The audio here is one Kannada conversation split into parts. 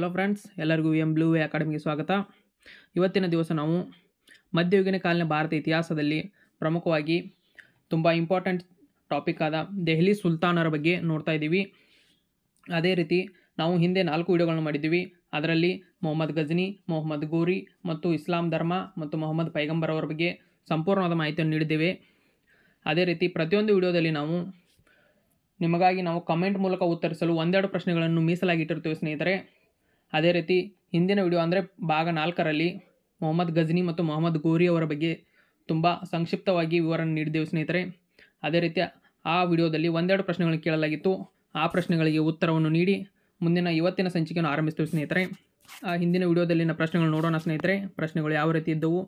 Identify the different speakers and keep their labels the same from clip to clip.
Speaker 1: ಹಲೋ ಫ್ರೆಂಡ್ಸ್ ಎಲ್ಲರಿಗೂ ಎಂ ಬ್ಲೂ ವೇ ಅಕಾಡೆಮಿಗೆ ಸ್ವಾಗತ ಇವತ್ತಿನ ದಿವಸ ನಾವು ಮಧ್ಯಯುಗಿನ ಕಾಲಿನ ಭಾರತ ಇತಿಹಾಸದಲ್ಲಿ ಪ್ರಮುಖವಾಗಿ ತುಂಬ ಇಂಪಾರ್ಟೆಂಟ್ ಟಾಪಿಕ್ ಆದ ದೆಹಲಿ ಸುಲ್ತಾನರ ಬಗ್ಗೆ ನೋಡ್ತಾ ಇದ್ದೀವಿ ಅದೇ ರೀತಿ ನಾವು ಹಿಂದೆ ನಾಲ್ಕು ವಿಡಿಯೋಗಳನ್ನು ಮಾಡಿದ್ದೀವಿ ಅದರಲ್ಲಿ ಮೊಹಮ್ಮದ್ ಗಜ್ನಿ ಮೊಹಮ್ಮದ್ ಗೋರಿ ಮತ್ತು ಇಸ್ಲಾಂ ಧರ್ಮ ಮತ್ತು ಮೊಹಮ್ಮದ್ ಪೈಗಂಬರ್ ಅವರ ಬಗ್ಗೆ ಸಂಪೂರ್ಣವಾದ ಮಾಹಿತಿಯನ್ನು ನೀಡಿದ್ದೇವೆ ಅದೇ ರೀತಿ ಪ್ರತಿಯೊಂದು ವಿಡಿಯೋದಲ್ಲಿ ನಾವು ನಿಮಗಾಗಿ ನಾವು ಕಮೆಂಟ್ ಮೂಲಕ ಉತ್ತರಿಸಲು ಒಂದೆರಡು ಪ್ರಶ್ನೆಗಳನ್ನು ಮೀಸಲಾಗಿಟ್ಟಿರ್ತೇವೆ ಸ್ನೇಹಿತರೆ ಅದೇ ರೀತಿ ಹಿಂದಿನ ವಿಡಿಯೋ ಅಂದರೆ ಭಾಗ ನಾಲ್ಕರಲ್ಲಿ ಮೊಹಮ್ಮದ್ ಗಜ್ನಿ ಮತ್ತು ಮೊಹಮ್ಮದ್ ಗೋರಿ ಅವರ ಬಗ್ಗೆ ತುಂಬ ಸಂಕ್ಷಿಪ್ತವಾಗಿ ವಿವರ ನೀಡಿದ್ದೆವು ಸ್ನೇಹಿತರೆ ಅದೇ ರೀತಿ ಆ ವಿಡಿಯೋದಲ್ಲಿ ಒಂದೆರಡು ಪ್ರಶ್ನೆಗಳನ್ನು ಕೇಳಲಾಗಿತ್ತು ಆ ಪ್ರಶ್ನೆಗಳಿಗೆ ಉತ್ತರವನ್ನು ನೀಡಿ ಮುಂದಿನ ಇವತ್ತಿನ ಸಂಚಿಕೆಯನ್ನು ಆರಂಭಿಸ್ತೇವೆ ಸ್ನೇಹಿತರೆ ಆ ಹಿಂದಿನ ವಿಡಿಯೋದಲ್ಲಿನ ಪ್ರಶ್ನೆಗಳು ನೋಡೋಣ ಸ್ನೇಹಿತರೆ ಪ್ರಶ್ನೆಗಳು ಯಾವ ರೀತಿ ಇದ್ದವು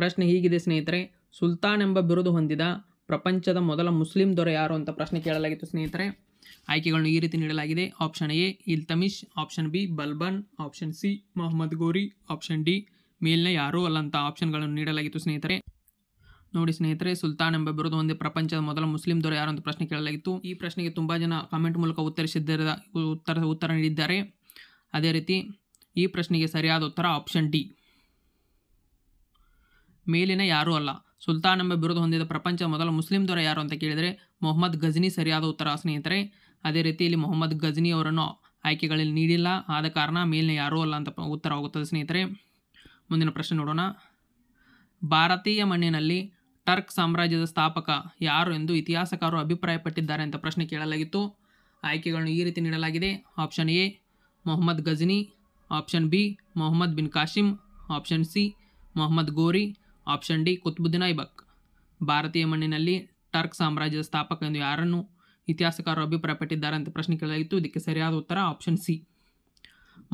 Speaker 1: ಪ್ರಶ್ನೆ ಹೀಗಿದೆ ಸ್ನೇಹಿತರೆ ಸುಲ್ತಾನ್ ಎಂಬ ಬಿರುದು ಹೊಂದಿದ ಪ್ರಪಂಚದ ಮೊದಲ ಮುಸ್ಲಿಂ ದೊರೆ ಯಾರು ಅಂತ ಪ್ರಶ್ನೆ ಕೇಳಲಾಗಿತ್ತು ಸ್ನೇಹಿತರೆ ಆಯ್ಕೆಗಳನ್ನು ಈ ರೀತಿ ನೀಡಲಾಗಿದೆ option A Iltutmish option B Balban option C Mohammad Ghori option D ಮೇಲಿನ ಯಾರೂ ಅಂತ ಆಪ್ಷನ್ಗಳನ್ನು ನೀಡಲಾಗಿತ್ತು ಸ್ನೇಹಿತರೆ ನೋಡಿ ಸ್ನೇಹಿತರೆ ಸುಲ್ತಾನ್ ಎಂಬ ಬಿರುದು ಒಂದೇ ಪ್ರಪಂಚದ ಮೊದಲ ಮುಸ್ಲಿಂ ದೊರೆ ಯಾರು ಅಂತ ಪ್ರಶ್ನೆ ಕೇಳಲಾಗಿತ್ತು ಈ ಪ್ರಶ್ನೆಗೆ ತುಂಬ ಜನ ಕಾಮೆಂಟ್ ಮೂಲಕ ಉತ್ತರಿಸಿದ್ದರ ಉತ್ತರ ಉತ್ತರ ನೀಡಿದ್ದಾರೆ ಅದೇ ರೀತಿ ಈ ಪ್ರಶ್ನೆಗೆ ಸರಿಯಾದ ಉತ್ತರ ಆಪ್ಷನ್ ಡಿ ಮೇಲಿನ ಯಾರೂ ಅಲ್ಲ ಸುಲ್ತಾನ್ ಎಂಬ ಬಿರುದು ಹೊಂದಿದ ಪ್ರಪಂಚ ಮೊದಲ ಮುಸ್ಲಿಂ ದೊರೆ ಯಾರು ಅಂತ ಕೇಳಿದರೆ ಮೊಹಮ್ಮದ್ ಘಜ್ನಿ ಸರಿಯಾದ ಉತ್ತರ ಸ್ನೇಹಿತರೆ ಅದೇ ರೀತಿ ಇಲ್ಲಿ ಮೊಹಮ್ಮದ್ ಗಜ್ನಿ ಅವರನ್ನು ಆಯ್ಕೆಗಳಲ್ಲಿ ನೀಡಿಲ್ಲ ಆದ ಕಾರಣ ಮೇಲಿನ ಯಾರೂ ಅಲ್ಲ ಅಂತ ಉತ್ತರ ಹೋಗುತ್ತದೆ ಸ್ನೇಹಿತರೆ ಮುಂದಿನ ಪ್ರಶ್ನೆ ನೋಡೋಣ ಭಾರತೀಯ ಮಣ್ಣಿನಲ್ಲಿ ಟರ್ಕ್ ಸಾಮ್ರಾಜ್ಯದ ಸ್ಥಾಪಕ ಯಾರು ಎಂದು ಇತಿಹಾಸಕಾರರು ಅಭಿಪ್ರಾಯಪಟ್ಟಿದ್ದಾರೆ ಅಂತ ಪ್ರಶ್ನೆ ಕೇಳಲಾಗಿತ್ತು ಆಯ್ಕೆಗಳನ್ನು ಈ ರೀತಿ ನೀಡಲಾಗಿದೆ option A Mohammad Ghazni option B Mohammad bin Qasim option C Mohammad Ghori option D Qutbuddin Aibak ಭಾರತೀಯ ಮಣ್ಣಿನಲ್ಲಿ ಟರ್ಕ್ ಸಾಮ್ರಾಜ್ಯದ ಸ್ಥಾಪಕ ಎಂದು ಯಾರನ್ನು ಇತಿಹಾಸಕಾರರು ಅಭಿಪ್ರಾಯಪಟ್ಟಿದ್ದಾರೆ ಅಂತ ಪ್ರಶ್ನೆ ಕೇಳಲಾಗಿತ್ತು ಇದಕ್ಕೆ ಸರಿಯಾದ ಉತ್ತರ ಆಪ್ಷನ್ ಸಿ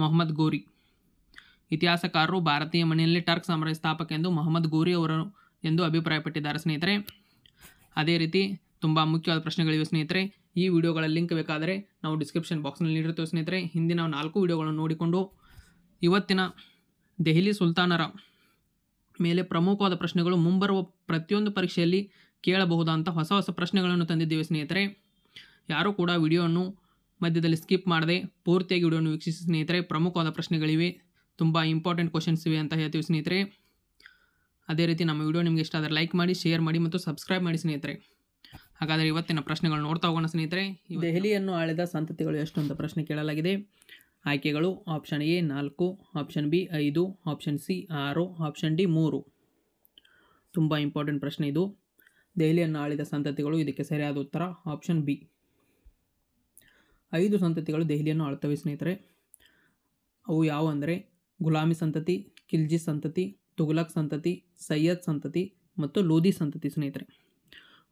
Speaker 1: ಮೊಹಮ್ಮದ್ ಗೋರಿ ಇತಿಹಾಸಕಾರರು ಭಾರತೀಯ ಮನೆಯಲ್ಲಿ ಟರ್ಕ್ ಸಾಮ್ರಾಜ್ಯ ಸ್ಥಾಪಕ ಎಂದು ಮೊಹಮ್ಮದ್ ಗೋರಿ ಅವರು ಎಂದು ಅಭಿಪ್ರಾಯಪಟ್ಟಿದ್ದಾರೆ ಸ್ನೇಹಿತರೆ ಅದೇ ರೀತಿ ತುಂಬ ಮುಖ್ಯವಾದ ಪ್ರಶ್ನೆಗಳಿವೆ ಸ್ನೇಹಿತರೆ ಈ ವಿಡಿಯೋಗಳ ಲಿಂಕ್ ಬೇಕಾದರೆ ನಾವು ಡಿಸ್ಕ್ರಿಪ್ಷನ್ ಬಾಕ್ಸ್ನಲ್ಲಿ ನೀಡಿರ್ತೇವೆ ಸ್ನೇಹಿತರೆ ಹಿಂದಿನ ನಾಲ್ಕು ವಿಡಿಯೋಗಳನ್ನು ನೋಡಿಕೊಂಡು ಇವತ್ತಿನ ದೆಹಲಿ ಸುಲ್ತಾನರ ಮೇಲೆ ಪ್ರಮುಖವಾದ ಪ್ರಶ್ನೆಗಳು ಮುಂಬರುವ ಪ್ರತಿಯೊಂದು ಪರೀಕ್ಷೆಯಲ್ಲಿ ಕೇಳಬಹುದಾದಂಥ ಹೊಸ ಹೊಸ ಪ್ರಶ್ನೆಗಳನ್ನು ತಂದಿದ್ದೇವೆ ಸ್ನೇಹಿತರೆ ಯಾರೂ ಕೂಡ ವಿಡಿಯೋವನ್ನು ಮಧ್ಯದಲ್ಲಿ ಸ್ಕಿಪ್ ಮಾಡದೆ ಪೂರ್ತಿಯಾಗಿ ವಿಡಿಯೋವನ್ನು ವೀಕ್ಷಿಸಿ ಸ್ನೇಹಿತರೆ ಪ್ರಮುಖವಾದ ಪ್ರಶ್ನೆಗಳಿವೆ ತುಂಬ ಇಂಪಾರ್ಟೆಂಟ್ ಕ್ವಶನ್ಸ್ ಇವೆ ಅಂತ ಹೇಳ್ತೀವಿ ಸ್ನೇಹಿತರೆ ಅದೇ ರೀತಿ ನಮ್ಮ ವಿಡಿಯೋ ನಿಮಗೆ ಇಷ್ಟ ಆದರೆ ಲೈಕ್ ಮಾಡಿ ಶೇರ್ ಮಾಡಿ ಮತ್ತು ಸಬ್ಸ್ಕ್ರೈಬ್ ಮಾಡಿ ಸ್ನೇಹಿತರೆ ಹಾಗಾದರೆ ಇವತ್ತಿನ ಪ್ರಶ್ನೆಗಳು ನೋಡ್ತಾ ಹೋಗೋಣ ಸ್ನೇಹಿತರೆ ದೆಹಲಿಯನ್ನು ಆಳಿದ ಸಂತತಿಗಳು ಎಷ್ಟು ಅಂತ ಪ್ರಶ್ನೆ ಕೇಳಲಾಗಿದೆ ಆಯ್ಕೆಗಳು ಆಪ್ಷನ್ ಎ ನಾಲ್ಕು ಆಪ್ಷನ್ ಬಿ ಐದು ಆಪ್ಷನ್ ಸಿ ಆರು ಆಪ್ಷನ್ ಡಿ ಮೂರು ತುಂಬ ಇಂಪಾರ್ಟೆಂಟ್ ಪ್ರಶ್ನೆ ಇದು ದೆಹಲಿಯನ್ನು ಆಳಿದ ಸಂತತಿಗಳು ಇದಕ್ಕೆ ಸರಿಯಾದ ಉತ್ತರ ಆಪ್ಷನ್ ಬಿ ಐದು ಸಂತತಿಗಳು ದೆಹಲಿಯನ್ನು ಆಳ್ತವೆ ಸ್ನೇಹಿತರೆ ಅವು ಯಾವ ಅಂದರೆ ಗುಲಾಮಿ ಸಂತತಿ ಖಿಲ್ಜಿ ಸಂತತಿ ತುಘಲಕ್ ಸಂತತಿ ಸೈಯದ್ ಸಂತತಿ ಮತ್ತು ಲೋಧಿ ಸಂತತಿ ಸ್ನೇಹಿತರೆ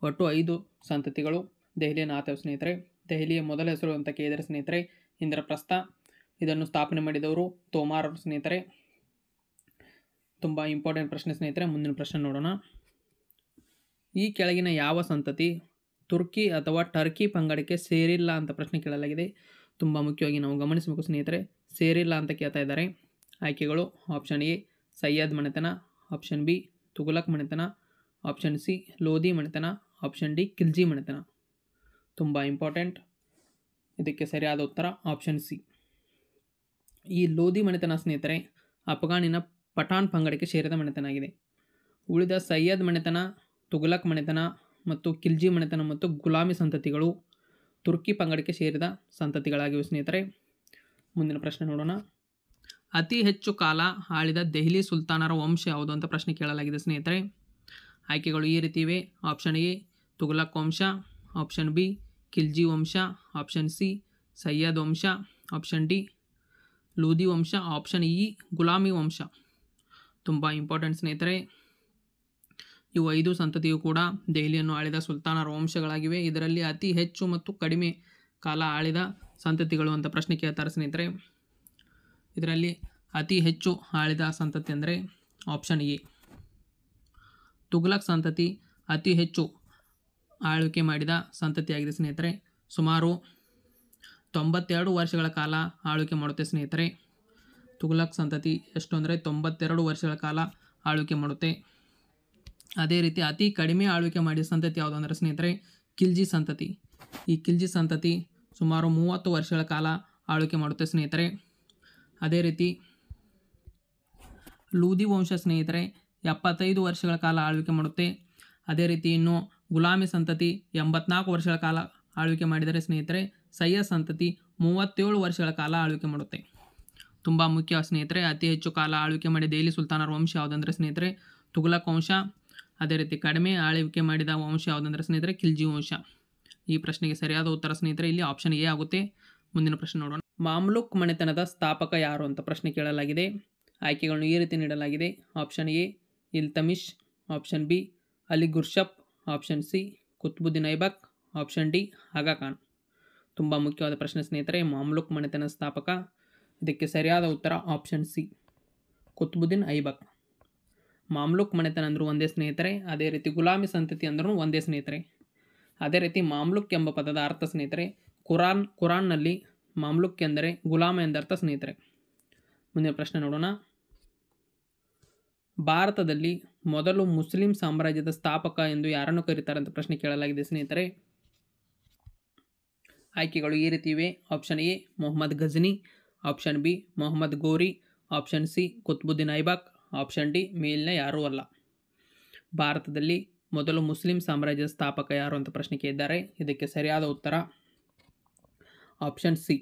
Speaker 1: ಒಟ್ಟು ಐದು ಸಂತತಿಗಳು ದೆಹಲಿಯನ್ನು ಆತವ ಸ್ನೇಹಿತರೆ ದೆಹಲಿಯ ಮೊದಲ ಹೆಸರು ಅಂತ ಕೇಳಿದರೆ ಸ್ನೇಹಿತರೆ ಇಂದ್ರಪ್ರಸ್ಥ ಇದನ್ನು ಸ್ಥಾಪನೆ ಮಾಡಿದವರು ತೋಮಾರ್ ಅವರು ಸ್ನೇಹಿತರೆ ತುಂಬ ಇಂಪಾರ್ಟೆಂಟ್ ಪ್ರಶ್ನೆ ಸ್ನೇಹಿತರೆ ಮುಂದಿನ ಪ್ರಶ್ನೆ ನೋಡೋಣ ಈ ಕೆಳಗಿನ ಯಾವ ಸಂತತಿ ತುರ್ಕಿ ಅಥವಾ ಟರ್ಕಿ ಪಂಗಡಕ್ಕೆ ಸೇರಿಲ್ಲ ಅಂತ ಪ್ರಶ್ನೆ ಕೇಳಲಾಗಿದೆ ತುಂಬ ಮುಖ್ಯವಾಗಿ ನಾವು ಗಮನಿಸಬೇಕು ಸ್ನೇಹಿತರೆ ಸೇರಿಲ್ಲ ಅಂತ ಕೇಳ್ತಾ ಇದ್ದಾರೆ ಆಯ್ಕೆಗಳು ಆಪ್ಷನ್ ಎ ಸಯ್ಯದ್ ಮನೆತನ ಆಪ್ಷನ್ ಬಿ ತುಗುಲಕ್ ಮನೆತನ ಆಪ್ಷನ್ ಸಿ ಲೋಧಿ ಮನೆತನ ಆಪ್ಷನ್ ಡಿ ಕಿಲ್ಜಿ ಮನೆತನ ತುಂಬ ಇಂಪಾರ್ಟೆಂಟ್ ಇದಕ್ಕೆ ಸರಿಯಾದ ಉತ್ತರ ಆಪ್ಷನ್ ಸಿ ಈ ಲೋಧಿ ಮನೆತನ ಸ್ನೇಹಿತರೆ ಅಫ್ಘಾನಿನ ಪಠಾನ್ ಪಂಗಡಕ್ಕೆ ಸೇರಿದ ಮನೆತನ ಆಗಿದೆ ಉಳಿದ ಸಯ್ಯದ್ ಮನೆತನ ತುಗುಲಕ್ ಮನೆತನ ಮತ್ತು ಕಿಲ್ಜಿ ಮನೆತನ ಮತ್ತು ಗುಲಾಮಿ ಸಂತತಿಗಳು ತುರ್ಕಿ ಪಂಗಡಕ್ಕೆ ಸೇರಿದ ಸಂತತಿಗಳಾಗಿವೆ ಸ್ನೇಹಿತರೆ ಮುಂದಿನ ಪ್ರಶ್ನೆ ನೋಡೋಣ ಅತಿ ಹೆಚ್ಚು ಕಾಲ ಆಳಿದ ದೆಹಲಿ ಸುಲ್ತಾನರ ವಂಶ ಯಾವುದು ಅಂತ ಪ್ರಶ್ನೆ ಕೇಳಲಾಗಿದೆ ಸ್ನೇಹಿತರೆ ಆಯ್ಕೆಗಳು ಈ ರೀತಿ ಇವೆ ಆಪ್ಷನ್ ಎ ತುಘಲಕ್ ವಂಶ ಆಪ್ಷನ್ ಬಿ ಕಿಲ್ಜಿ ವಂಶ ಆಪ್ಷನ್ ಸಿ ಸಯ್ಯದ್ ವಂಶ ಆಪ್ಷನ್ ಡಿ ಲೂದಿ ವಂಶ ಆಪ್ಷನ್ ಇ ಗುಲಾಮಿ ವಂಶ ತುಂಬ ಇಂಪಾರ್ಟೆಂಟ್ ಸ್ನೇಹಿತರೆ ಇವು ಐದು ಸಂತತಿಯು ಕೂಡ ದೆಹಲಿಯನ್ನು ಆಳಿದ ಸುಲ್ತಾನರ ವಂಶಗಳಾಗಿವೆ ಇದರಲ್ಲಿ ಅತಿ ಹೆಚ್ಚು ಮತ್ತು ಕಡಿಮೆ ಕಾಲ ಆಳಿದ ಸಂತತಿಗಳು ಅಂತ ಪ್ರಶ್ನೆ ಕೇಳ್ತಾರೆ ಸ್ನೇಹಿತರೆ ಇದರಲ್ಲಿ ಅತಿ ಹೆಚ್ಚು ಆಳಿದ ಸಂತತಿ ಅಂದರೆ ಆಪ್ಷನ್ ಎ ತುಗ್ಲಕ್ ಸಂತತಿ ಅತಿ ಹೆಚ್ಚು ಆಳ್ವಿಕೆ ಮಾಡಿದ ಸಂತತಿಯಾಗಿದೆ ಸ್ನೇಹಿತರೆ ಸುಮಾರು ತೊಂಬತ್ತೆರಡು ವರ್ಷಗಳ ಕಾಲ ಆಳ್ವಿಕೆ ಮಾಡುತ್ತೆ ಸ್ನೇಹಿತರೆ ತುಗ್ಲಕ್ ಸಂತತಿ ಎಷ್ಟು ಅಂದರೆ ತೊಂಬತ್ತೆರಡು ವರ್ಷಗಳ ಕಾಲ ಆಳ್ವಿಕೆ ಮಾಡುತ್ತೆ ಅದೇ ರೀತಿ ಅತಿ ಕಡಿಮೆ ಆಳ್ವಿಕೆ ಮಾಡಿದ ಸಂತತಿ ಯಾವುದು ಅಂದರೆ ಸ್ನೇಹಿತರೆ ಕಿಲ್ಜಿ ಸಂತತಿ ಈ ಕಿಲ್ಜಿ ಸಂತತಿ ಸುಮಾರು ಮೂವತ್ತು ವರ್ಷಗಳ ಕಾಲ ಆಳ್ವಿಕೆ ಮಾಡುತ್ತೆ ಸ್ನೇಹಿತರೆ ಅದೇ ರೀತಿ ಲೂದಿ ವಂಶ ಸ್ನೇಹಿತರೆ ಎಪ್ಪತ್ತೈದು ವರ್ಷಗಳ ಕಾಲ ಆಳ್ವಿಕೆ ಮಾಡುತ್ತೆ ಅದೇ ರೀತಿ ಇನ್ನು ಗುಲಾಮಿ ಸಂತತಿ ಎಂಬತ್ನಾಲ್ಕು ವರ್ಷಗಳ ಕಾಲ ಆಳ್ವಿಕೆ ಮಾಡಿದರೆ ಸ್ನೇಹಿತರೆ ಸಯ್ಯ ಸಂತತಿ ಮೂವತ್ತೇಳು ವರ್ಷಗಳ ಕಾಲ ಆಳ್ವಿಕೆ ಮಾಡುತ್ತೆ ತುಂಬ ಮುಖ್ಯ ಸ್ನೇಹಿತರೆ ಅತಿ ಹೆಚ್ಚು ಕಾಲ ಆಳ್ವಿಕೆ ಮಾಡಿ ದೆಹಲಿ ಸುಲ್ತಾನರ ವಂಶ ಯಾವುದಂದರೆ ಸ್ನೇಹಿತರೆ ತುಗಲಕ್ ವಂಶ ಅದೇ ರೀತಿ ಕಡಿಮೆ ಆಳ್ವಿಕೆ ಮಾಡಿದ ವಂಶ ಯಾವುದಂದ್ರೆ ಸ್ನೇಹಿತರೆ ಖಿಲ್ಜಿ ವಂಶ ಈ ಪ್ರಶ್ನೆಗೆ ಸರಿಯಾದ ಉತ್ತರ ಸ್ನೇಹಿತರೆ ಇಲ್ಲಿ ಆಪ್ಷನ್ ಎ ಆಗುತ್ತೆ ಮುಂದಿನ ಪ್ರಶ್ನೆ ನೋಡೋಣ ಮಾಮ್ಲುಕ್ ಮನೆತನದ ಸ್ಥಾಪಕ ಯಾರು ಅಂತ ಪ್ರಶ್ನೆ ಕೇಳಲಾಗಿದೆ ಆಯ್ಕೆಗಳನ್ನು ಈ ರೀತಿ ನೀಡಲಾಗಿದೆ ಆಪ್ಷನ್ ಎ ಇಲ್ option B Ali Gurshasp option C Qutbuddin Aibak option D Aga Khan ತುಂಬ ಮುಖ್ಯವಾದ ಪ್ರಶ್ನೆ ಸ್ನೇಹಿತರೆ ಮಾಮ್ಲುಕ್ ಮನೆತನ ಸ್ಥಾಪಕ ಇದಕ್ಕೆ ಸರಿಯಾದ ಉತ್ತರ ಆಪ್ಷನ್ ಸಿ ಕುತ್ಬುದ್ದೀನ್ ಐಬಕ್ ಮಾಮ್ಲುಕ್ ಮನೆತನ ಅಂದರೂ ಒಂದೇ ಸ್ನೇಹಿತರೆ ಅದೇ ರೀತಿ ಗುಲಾಮಿ ಸಂತತಿ ಅಂದ್ರೂ ಒಂದೇ ಸ್ನೇಹಿತರೆ ಅದೇ ರೀತಿ ಮಾಮ್ಲುಕ್ ಎಂಬ ಪದದ ಅರ್ಥ ಸ್ನೇಹಿತರೆ ಕುರಾನ್ ಕುರಾನ್ನಲ್ಲಿ ಮಾಮ್ಲುಕ್ ಎಂದರೆ ಗುಲಾಮ ಎಂದರ್ಥ ಸ್ನೇಹಿತರೆ ಮುಂದಿನ ಪ್ರಶ್ನೆ ನೋಡೋಣ ಭಾರತದಲ್ಲಿ ಮೊದಲು ಮುಸ್ಲಿಂ ಸಾಮ್ರಾಜ್ಯದ ಸ್ಥಾಪಕ ಎಂದು ಯಾರನ್ನು ಕರೀತಾರೆ ಅಂತ ಪ್ರಶ್ನೆ ಕೇಳಲಾಗಿದೆ ಸ್ನೇಹಿತರೆ ಆಯ್ಕೆಗಳು ಈ ರೀತಿ ಇವೆ option A Mohammad Ghazni option B Mohammad Ghori option C Qutbuddin Aibak option D ಮೇಲಿನ ಯಾರೂ ಅಲ್ಲ ಭಾರತದಲ್ಲಿ ಮೊದಲು ಮುಸ್ಲಿಂ ಸಾಮ್ರಾಜ್ಯದ ಸ್ಥಾಪಕ ಯಾರು ಅಂತ ಪ್ರಶ್ನೆ ಕೇಳಿದ್ದಾರೆ ಇದಕ್ಕೆ ಸರಿಯಾದ ಉತ್ತರ ಆಪ್ಷನ್ ಸಿ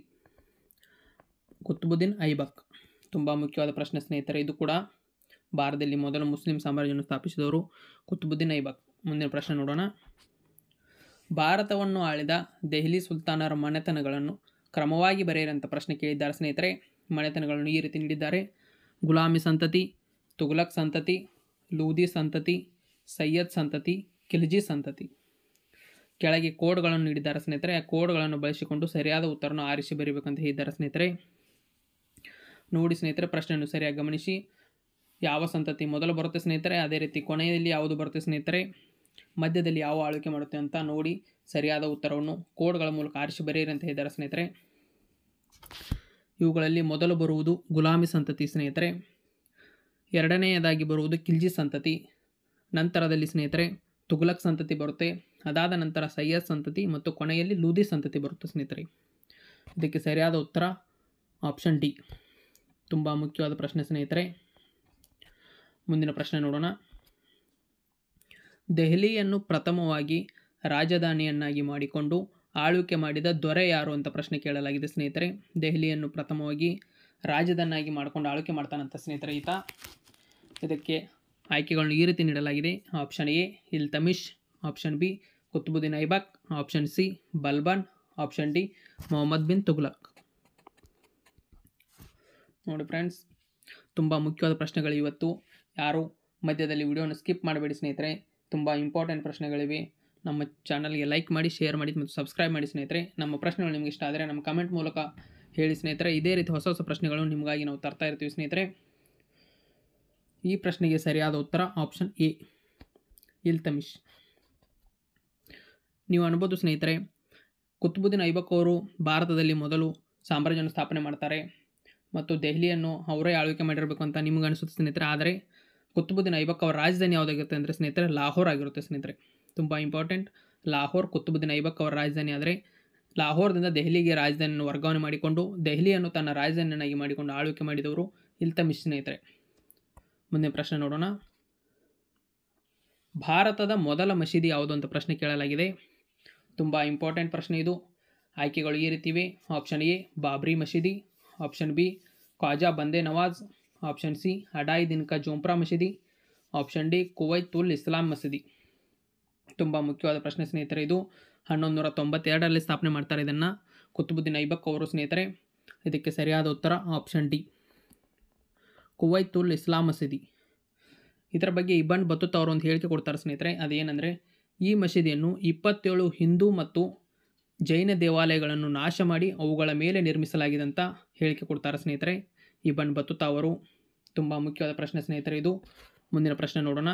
Speaker 1: ಕುತ್ಬುದ್ದೀನ್ ಐಬಕ್ ತುಂಬ ಮುಖ್ಯವಾದ ಪ್ರಶ್ನೆ ಸ್ನೇಹಿತರೆ ಇದು ಕೂಡ ಭಾರತದಲ್ಲಿ ಮೊದಲು ಮುಸ್ಲಿಂ ಸಾಮ್ರಾಜ್ಯವನ್ನು ಸ್ಥಾಪಿಸಿದವರು ಕುತ್ಬುದ್ದೀನ್ ಐಬಕ್ ಮುಂದಿನ ಪ್ರಶ್ನೆ ನೋಡೋಣ ಭಾರತವನ್ನು ಆಳಿದ ದೆಹಲಿ ಸುಲ್ತಾನರ ಮನೆತನಗಳನ್ನು ಕ್ರಮವಾಗಿ ಬರೆಯಿರಂತ ಪ್ರಶ್ನೆ ಕೇಳಿದ್ದಾರೆ ಸ್ನೇಹಿತರೆ ಮನೆತನಗಳನ್ನು ಈ ರೀತಿ ನೀಡಿದ್ದಾರೆ ಗುಲಾಮಿ ಸಂತತಿ ತುಘಲಕ್ ಸಂತತಿ ಲೂದಿ ಸಂತತಿ ಸೈಯದ್ ಸಂತತಿ ಖಿಲ್ಜಿ ಸಂತತಿ ಕೆಳಗೆ ಕೋಡ್ಗಳನ್ನು ನೀಡಿದ್ದಾರೆ ಸ್ನೇಹಿತರೆ ಆ ಕೋಡ್ಗಳನ್ನು ಬಳಸಿಕೊಂಡು ಸರಿಯಾದ ಉತ್ತರವನ್ನು ಆರಿಸಿ ಬರೀಬೇಕಂತ ಹೇಳಿದ್ದಾರೆ ಸ್ನೇಹಿತರೆ ನೋಡಿ ಸ್ನೇಹಿತರೆ ಪ್ರಶ್ನೆಯನ್ನು ಸರಿಯಾಗಿ ಗಮನಿಸಿ ಯಾವ ಸಂತತಿ ಮೊದಲು ಬರುತ್ತೆ ಸ್ನೇಹಿತರೆ ಅದೇ ರೀತಿ ಕೊನೆಯಲ್ಲಿ ಯಾವುದು ಬರುತ್ತೆ ಸ್ನೇಹಿತರೆ ಮಧ್ಯದಲ್ಲಿ ಯಾವ ಆಳ್ವಿಕೆ ಮಾಡುತ್ತೆ ಅಂತ ನೋಡಿ ಸರಿಯಾದ ಉತ್ತರವನ್ನು ಕೋಡ್ಗಳ ಮೂಲಕ ಆರಿಸಿ ಬರೆಯಿರಿ ಅಂತ ಹೇಳಿದ್ದಾರೆ ಸ್ನೇಹಿತರೆ ಇವುಗಳಲ್ಲಿ ಮೊದಲು ಬರುವುದು ಗುಲಾಮಿ ಸಂತತಿ ಸ್ನೇಹಿತರೆ ಎರಡನೆಯದಾಗಿ ಬರುವುದು ಕಿಲ್ಜಿ ಸಂತತಿ ನಂತರದಲ್ಲಿ ಸ್ನೇಹಿತರೆ ತುಘಲಕ್ ಸಂತತಿ ಬರುತ್ತೆ ಅದಾದ ನಂತರ ಸಯ್ಯದ್ ಸಂತತಿ ಮತ್ತು ಕೊನೆಯಲ್ಲಿ ಲೂದಿ ಸಂತತಿ ಬರುತ್ತೆ ಸ್ನೇಹಿತರೆ ಇದಕ್ಕೆ ಸರಿಯಾದ ಉತ್ತರ ಆಪ್ಷನ್ ಡಿ ತುಂಬ ಮುಖ್ಯವಾದ ಪ್ರಶ್ನೆ ಸ್ನೇಹಿತರೆ ಮುಂದಿನ ಪ್ರಶ್ನೆ ನೋಡೋಣ ದೆಹಲಿಯನ್ನು ಪ್ರಥಮವಾಗಿ ರಾಜಧಾನಿಯನ್ನಾಗಿ ಮಾಡಿಕೊಂಡು ಆಳ್ವಿಕೆ ಮಾಡಿದ ದೊರೆ ಯಾರು ಅಂತ ಪ್ರಶ್ನೆ ಕೇಳಲಾಗಿದೆ ಸ್ನೇಹಿತರೆ ದೆಹಲಿಯನ್ನು ಪ್ರಥಮವಾಗಿ ರಾಜ್ಯದನ್ನಾಗಿ ಮಾಡಿಕೊಂಡು ಆಳ್ವಿಕೆ ಮಾಡ್ತಾನಂತ ಸ್ನೇಹಿತರ ಈತ ಇದಕ್ಕೆ ಆಯ್ಕೆಗಳನ್ನು ಈ ರೀತಿ ನೀಡಲಾಗಿದೆ option A Iltutmish option B Qutbuddin Aibak option C Balban option D Mohammad bin Tughlaq ನೋಡಿ ಫ್ರೆಂಡ್ಸ್ ತುಂಬ ಮುಖ್ಯವಾದ ಪ್ರಶ್ನೆಗಳು ಇವತ್ತು ಯಾರು ಮಧ್ಯದಲ್ಲಿ ವಿಡಿಯೋನ ಸ್ಕಿಪ್ ಮಾಡಬೇಡಿ ಸ್ನೇಹಿತರೆ ತುಂಬ ಇಂಪಾರ್ಟೆಂಟ್ ಪ್ರಶ್ನೆಗಳಿವೆ ನಮ್ಮ ಚಾನಲ್ಗೆ ಲೈಕ್ ಮಾಡಿ ಶೇರ್ ಮಾಡಿ ಮತ್ತು ಸಬ್ಸ್ಕ್ರೈಬ್ ಮಾಡಿ ಸ್ನೇಹಿತರೆ ನಮ್ಮ ಪ್ರಶ್ನೆಗಳು ನಿಮಗೆ ಇಷ್ಟ ಆದರೆ ನಮ್ಮ ಕಮೆಂಟ್ ಮೂಲಕ ಹೇಳಿ ಸ್ನೇಹಿತರೆ ಇದೇ ರೀತಿ ಹೊಸ ಹೊಸ ಪ್ರಶ್ನೆಗಳು ನಿಮಗಾಗಿ ನಾವು ತರ್ತಾ ಇರ್ತೀವಿ ಸ್ನೇಹಿತರೆ ಈ ಪ್ರಶ್ನೆಗೆ ಸರಿಯಾದ ಉತ್ತರ ಆಪ್ಷನ್ ಎ ಇಲ್ತಮಿಶ್ ನೀವು ಅನ್ಬೋದು ಸ್ನೇಹಿತರೆ ಕುತುಬುದ್ದೀನ್ ಐಬಕ್ ಅವರು ಭಾರತದಲ್ಲಿ ಮೊದಲು ಸಾಮ್ರಾಜ್ಯವನ್ನು ಸ್ಥಾಪನೆ ಮಾಡ್ತಾರೆ ಮತ್ತು ದೆಹಲಿಯನ್ನು ಅವರೇ ಆಳ್ವಿಕೆ ಮಾಡಿರಬೇಕು ಅಂತ ನಿಮ್ಗೆ ಅನಿಸುತ್ತೆ ಸ್ನೇಹಿತರೆ ಆದರೆ ಕುತುಬುದ್ದೀನ್ ಐಬಕ್ ಅವರ ರಾಜಧಾನಿ ಯಾವುದಾಗಿರುತ್ತೆ ಅಂದರೆ ಸ್ನೇಹಿತರೆ ಲಾಹೋರ್ ಆಗಿರುತ್ತೆ ಸ್ನೇಹಿತರೆ ತುಂಬ ಇಂಪಾರ್ಟೆಂಟ್ ಲಾಹೋರ್ ಕುತುಬುದ್ದೀನ್ ಐಬಕ್ ಅವರ ರಾಜಧಾನಿ ಆದರೆ ಲಾಹೋರ್ದಿಂದ ದೆಹಲಿಗೆ ರಾಜಧಾನಿಯನ್ನು ವರ್ಗಾವಣೆ ಮಾಡಿಕೊಂಡು ದೆಹಲಿಯನ್ನು ತನ್ನ ರಾಜಧಾನಿಯನ್ನಾಗಿ ಮಾಡಿಕೊಂಡು ಆಳ್ವಿಕೆ ಮಾಡಿದವರು ಇಲ್ತಮಿಶ್ ಸ್ನೇಹಿತರೆ ಮುಂದಿನ ಪ್ರಶ್ನೆ ನೋಡೋಣ ಭಾರತದ ಮೊದಲ ಮಸೀದಿ ಯಾವುದು ಅಂತ ಪ್ರಶ್ನೆ ಕೇಳಲಾಗಿದೆ ತುಂಬ ಇಂಪಾರ್ಟೆಂಟ್ ಪ್ರಶ್ನೆ ಇದು ಆಯ್ಕೆಗಳು ಈ ರೀತಿವೆ ಆಪ್ಷನ್ ಎ ಬಾಬ್ರಿ ಮಸೀದಿ option B Khwaja Bande Nawaz option C Adhai Din ka Jhonpra ಮಸೀದಿ ಆಪ್ಷನ್ ಡಿ ಕುವೈತ್ ಉಲ್ ಇಸ್ಲಾಂ ಮಸೀದಿ ತುಂಬ ಮುಖ್ಯವಾದ ಪ್ರಶ್ನೆ ಸ್ನೇಹಿತರೆ ಇದು ಹನ್ನೊಂದು ನೂರ ತೊಂಬತ್ತೆರಡರಲ್ಲಿ ಸ್ಥಾಪನೆ ಮಾಡ್ತಾರೆ ಇದನ್ನು ಕುತುಬುದ್ದೀನ್ ಐಬಕ್ ಅವರು ಸ್ನೇಹಿತರೆ ಇದಕ್ಕೆ ಸರಿಯಾದ ಉತ್ತರ ಆಪ್ಷನ್ ಡಿ ಕುವೈತುಲ್ ಇಸ್ಲಾಂ ಮಸೀದಿ ಇದರ ಬಗ್ಗೆ ಇಬನ್ ಬತ್ತುತ್ ಅವರು ಒಂದು ಹೇಳಿಕೆ ಕೊಡ್ತಾರೆ ಸ್ನೇಹಿತರೆ ಅದೇನೆಂದರೆ ಈ ಮಸೀದಿಯನ್ನು ಇಪ್ಪತ್ತೇಳು ಹಿಂದೂ ಮತ್ತು ಜೈನ ದೇವಾಲಯಗಳನ್ನು ನಾಶ ಮಾಡಿ ಅವುಗಳ ಮೇಲೆ ನಿರ್ಮಿಸಲಾಗಿದೆ ಅಂತ ಹೇಳಿಕೆ ಕೊಡ್ತಾರೆ ಸ್ನೇಹಿತರೆ ಇಬನ್ ಬತ್ತುತ ಅವರು ತುಂಬ ಮುಖ್ಯವಾದ ಪ್ರಶ್ನೆ ಸ್ನೇಹಿತರೆ ಇದು ಮುಂದಿನ ಪ್ರಶ್ನೆ ನೋಡೋಣ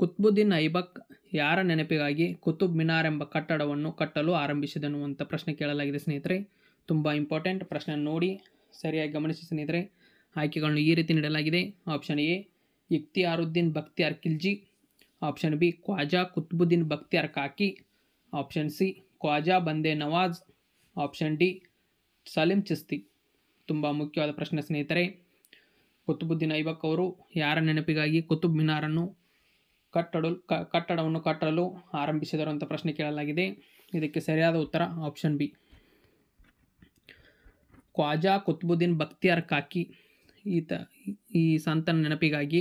Speaker 1: ಕುತ್ಬುದ್ದೀನ್ ಐಬಕ್ ಯಾರ ನೆನಪಿಗಾಗಿ ಕುತುಬ್ ಮಿನಾರ್ ಎಂಬ ಕಟ್ಟಡವನ್ನು ಕಟ್ಟಲು ಆರಂಭಿಸಿದನು ಅಂತ ಪ್ರಶ್ನೆ ಕೇಳಲಾಗಿದೆ ಸ್ನೇಹಿತರೆ ತುಂಬ ಇಂಪಾರ್ಟೆಂಟ್ ಪ್ರಶ್ನೆ ನೋಡಿ ಸರಿಯಾಗಿ ಗಮನಿಸಿ ಸ್ನೇಹಿತರೆ ಆಯ್ಕೆಗಳನ್ನು ಈ ರೀತಿ ನೀಡಲಾಗಿದೆ option A Ikhtiyaruddin Bakhtiyar Khilji option B Khwaja Qutbuddin Bakhtiyar Kaki option C Khwaja Bande Nawaz option D Salim Chishti ತುಂಬ ಮುಖ್ಯವಾದ ಪ್ರಶ್ನೆ ಸ್ನೇಹಿತರೆ ಕುತುಬುದ್ದೀನ್ ಐಬಕ್ ಅವರು ಯಾರ ನೆನಪಿಗಾಗಿ ಕುತುಬ್ ಮಿನಾರನ್ನು ಕಟ್ಟಡ ಕಟ್ಟಡವನ್ನು ಕಟ್ಟಲು ಆರಂಭಿಸಿದರು ಅಂತ ಪ್ರಶ್ನೆ ಕೇಳಲಾಗಿದೆ ಇದಕ್ಕೆ ಸರಿಯಾದ ಉತ್ತರ ಆಪ್ಷನ್ ಬಿ ಖ್ವಾಜಾ ಕುತ್ಬುದ್ದೀನ್ ಬಕ್ತಿಯಾರ್ ಕಾಕಿ ಈತ ಈ ಸಂತನ ನೆನಪಿಗಾಗಿ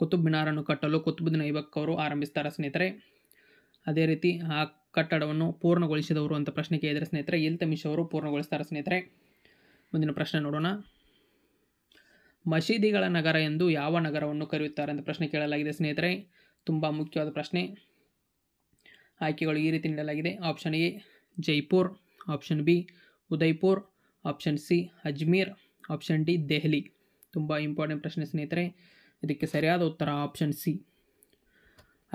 Speaker 1: ಕುತುಬ್ ಮಿನಾರನ್ನು ಕಟ್ಟಲು ಕುತುಬುದ್ದೀನ್ ಐಬಕ್ ಅವರು ಆರಂಭಿಸ್ತಾರೆ ಸ್ನೇಹಿತರೆ ಅದೇ ರೀತಿ ಆ ಕಟ್ಟಡವನ್ನು ಪೂರ್ಣಗೊಳಿಸಿದವರು ಅಂತ ಪ್ರಶ್ನೆ ಕೇಳಿದರೆ ಸ್ನೇಹಿತರೆ ಇಲ್ತಮಿಶ್ ಅವರು ಪೂರ್ಣಗೊಳಿಸ್ತಾರೆ ಸ್ನೇಹಿತರೆ ಮುಂದಿನ ಪ್ರಶ್ನೆ ನೋಡೋಣ ಮಸೀದಿಗಳ ನಗರ ಎಂದು ಯಾವ ನಗರವನ್ನು ಕರೆಯುತ್ತಾರೆ ಎಂದು ಪ್ರಶ್ನೆ ಕೇಳಲಾಗಿದೆ ಸ್ನೇಹಿತರೆ ತುಂಬ ಮುಖ್ಯವಾದ ಪ್ರಶ್ನೆ ಆಯ್ಕೆಗಳು ಈ ರೀತಿ ನೀಡಲಾಗಿದೆ option A Jaipur option B Udaipur option C Ajmer option D Delhi ತುಂಬ ಇಂಪಾರ್ಟೆಂಟ್ ಪ್ರಶ್ನೆ ಸ್ನೇಹಿತರೆ ಇದಕ್ಕೆ ಸರಿಯಾದ ಉತ್ತರ ಆಪ್ಷನ್ ಸಿ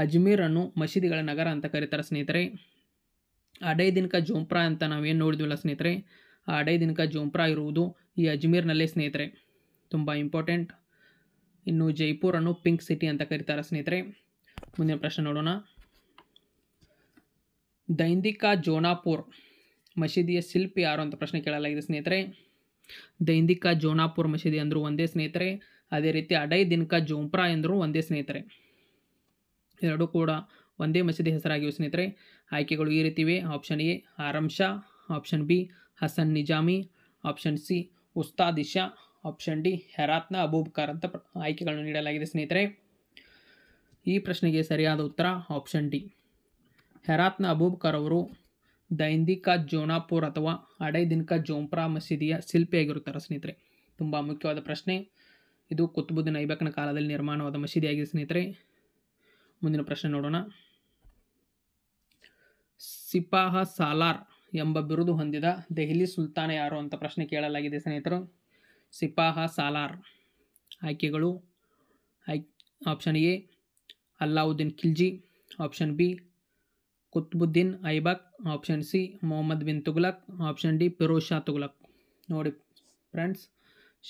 Speaker 1: ಅಜ್ಮೀರನ್ನು ಮಸೀದಿಗಳ ನಗರ ಅಂತ ಕರೀತಾರೆ ಸ್ನೇಹಿತರೆ ಅಡೈ ದಿನಕ ಜೋಂಪ್ರಾ ಅಂತ ನಾವೇನು ನೋಡಿದ್ವಿಲ್ಲ ಸ್ನೇಹಿತರೆ ಆ ಅಡೈ ದಿನಕ ಜೋಂಪ್ರಾ ಇರುವುದು ಈ ಅಜ್ಮೀರ್ನಲ್ಲೇ ಸ್ನೇಹಿತರೆ ತುಂಬ ಇಂಪಾರ್ಟೆಂಟ್ ಇನ್ನು ಜೈಪುರನ್ನು ಪಿಂಕ್ ಸಿಟಿ ಅಂತ ಕರೀತಾರೆ ಸ್ನೇಹಿತರೆ ಮುಂದಿನ ಪ್ರಶ್ನೆ ನೋಡೋಣ ದೈಂದಿಕ ಜೋನಾಪುರ್ ಮಸೀದಿಯ ಶಿಲ್ಪಿ ಯಾರು ಅಂತ ಪ್ರಶ್ನೆ ಕೇಳಲಾಗಿದೆ ಸ್ನೇಹಿತರೆ ದೈಂದಿಕ ಜೋನಾಪುರ್ ಮಸೀದಿ ಅಂದರೂ ಒಂದೇ ಸ್ನೇಹಿತರೆ ಅದೇ ರೀತಿ ಅಡೈ ದಿನಕ ಜೋಂಪ್ರಾ ಎಂದರೂ ಒಂದೇ ಸ್ನೇಹಿತರೆ ಎರಡೂ ಕೂಡ ಒಂದೇ ಮಸೀದಿ ಹೆಸರಾಗಿವೆ ಸ್ನೇಹಿತರೆ ಆಯ್ಕೆಗಳು ಈ ರೀತಿವೆ option A Aram Shah option B Hasan Nizami option C ಉಸ್ತಾದಿಶಾ ಆಪ್ಷನ್ ಡಿ ಹೆರಾತ್ನ ಅಬೂಬ್ಕರ್ ಅಂತ ಆಯ್ಕೆಗಳನ್ನು ನೀಡಲಾಗಿದೆ ಸ್ನೇಹಿತರೆ ಈ ಪ್ರಶ್ನೆಗೆ ಸರಿಯಾದ ಉತ್ತರ ಆಪ್ಷನ್ ಡಿ ಹೆರಾತ್ನ ಅಬೂಬಕರ್ ಅವರು ದೈಂದಿಕ ಜೋನಾಪುರ್ ಅಥವಾ ಅಡೈದಿನ್ಕ ಜೋಂಪ್ರಾ ಮಸೀದಿಯ ಶಿಲ್ಪಿಯಾಗಿರುತ್ತಾರೆ ಸ್ನೇಹಿತರೆ ತುಂಬ ಮುಖ್ಯವಾದ ಪ್ರಶ್ನೆ ಇದು ಕುತುಬುದ್ದೀನ್ ಐಬಕ್ನ ಕಾಲದಲ್ಲಿ ನಿರ್ಮಾಣವಾದ ಮಸೀದಿಯಾಗಿದೆ ಸ್ನೇಹಿತರೆ ಮುಂದಿನ ಪ್ರಶ್ನೆ ನೋಡೋಣ ಸಿಪಾಹ ಸಾಲಾರ್ ಎಂಬ ಬಿರುದು ಹೊಂದಿದ ದೆಹಲಿ ಸುಲ್ತಾನ ಯಾರು ಅಂತ ಪ್ರಶ್ನೆ ಕೇಳಲಾಗಿದೆ ಸ್ನೇಹಿತರು ಸಿಪಾಹ ಸಾಲಾರ್ ಆಯ್ಕೆಗಳು ಆಯ್ option A Alauddin Khilji option B Qutbuddin Aibak option C Mohammad bin Tughlaq option D Firoz Shah Tughlaq ನೋಡಿ ಫ್ರೆಂಡ್ಸ್